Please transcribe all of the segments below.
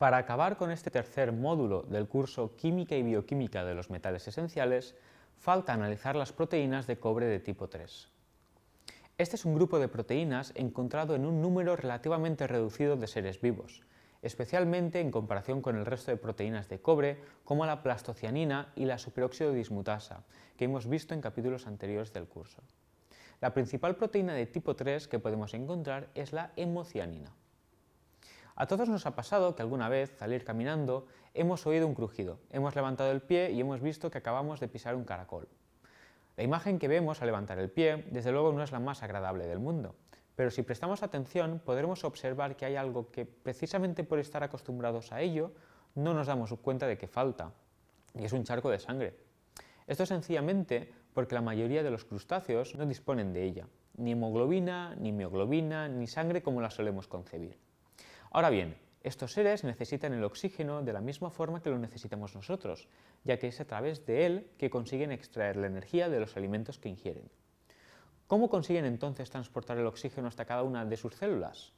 Para acabar con este tercer módulo del curso Química y Bioquímica de los Metales Esenciales, falta analizar las proteínas de cobre de tipo 3. Este es un grupo de proteínas encontrado en un número relativamente reducido de seres vivos, especialmente en comparación con el resto de proteínas de cobre como la plastocianina y la superóxido dismutasa, que hemos visto en capítulos anteriores del curso. La principal proteína de tipo 3 que podemos encontrar es la hemocianina. A todos nos ha pasado que alguna vez, al ir caminando, hemos oído un crujido, hemos levantado el pie y hemos visto que acabamos de pisar un caracol. La imagen que vemos al levantar el pie, desde luego, no es la más agradable del mundo, pero si prestamos atención podremos observar que hay algo que, precisamente por estar acostumbrados a ello, no nos damos cuenta de que falta, y es un charco de sangre. Esto sencillamente porque la mayoría de los crustáceos no disponen de ella, ni hemoglobina, ni mioglobina, ni sangre como la solemos concebir. Ahora bien, estos seres necesitan el oxígeno de la misma forma que lo necesitamos nosotros, ya que es a través de él que consiguen extraer la energía de los alimentos que ingieren. ¿Cómo consiguen entonces transportar el oxígeno hasta cada una de sus células?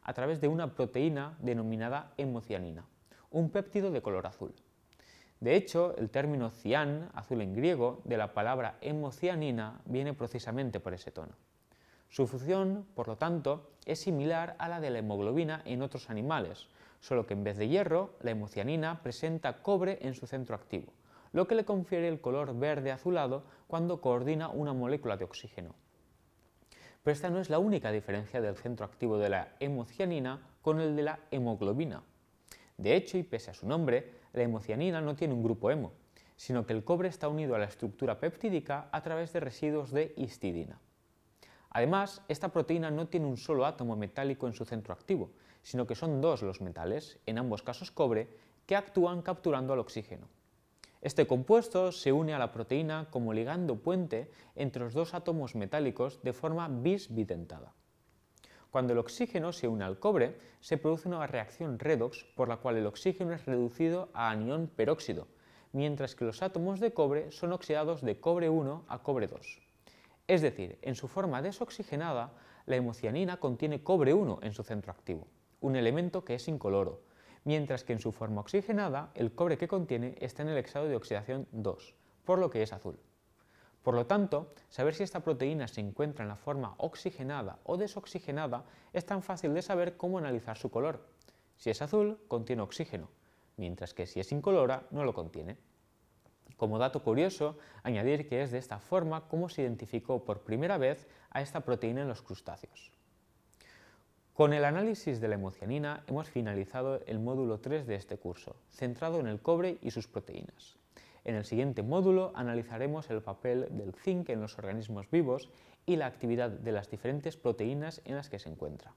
A través de una proteína denominada hemocianina, un péptido de color azul. De hecho, el término cian, azul en griego, de la palabra hemocianina viene precisamente por ese tono. Su función, por lo tanto, es similar a la de la hemoglobina en otros animales, solo que en vez de hierro, la hemocianina presenta cobre en su centro activo, lo que le confiere el color verde azulado cuando coordina una molécula de oxígeno. Pero esta no es la única diferencia del centro activo de la hemocianina con el de la hemoglobina. De hecho, y pese a su nombre, la hemocianina no tiene un grupo hemo, sino que el cobre está unido a la estructura peptídica a través de residuos de histidina. Además, esta proteína no tiene un solo átomo metálico en su centro activo, sino que son dos los metales, en ambos casos cobre, que actúan capturando al oxígeno. Este compuesto se une a la proteína como ligando puente entre los dos átomos metálicos de forma bisbidentada. Cuando el oxígeno se une al cobre, se produce una reacción redox por la cual el oxígeno es reducido a anión peróxido, mientras que los átomos de cobre son oxidados de cobre 1 a cobre 2. Es decir, en su forma desoxigenada, la hemocianina contiene cobre 1 en su centro activo, un elemento que es incoloro, mientras que en su forma oxigenada, el cobre que contiene está en el hexado de oxidación 2, por lo que es azul. Por lo tanto, saber si esta proteína se encuentra en la forma oxigenada o desoxigenada es tan fácil de saber como analizar su color. Si es azul, contiene oxígeno, mientras que si es incolora, no lo contiene. Como dato curioso, añadir que es de esta forma como se identificó por primera vez a esta proteína en los crustáceos. Con el análisis de la emocianina hemos finalizado el módulo 3 de este curso, centrado en el cobre y sus proteínas. En el siguiente módulo analizaremos el papel del zinc en los organismos vivos y la actividad de las diferentes proteínas en las que se encuentra.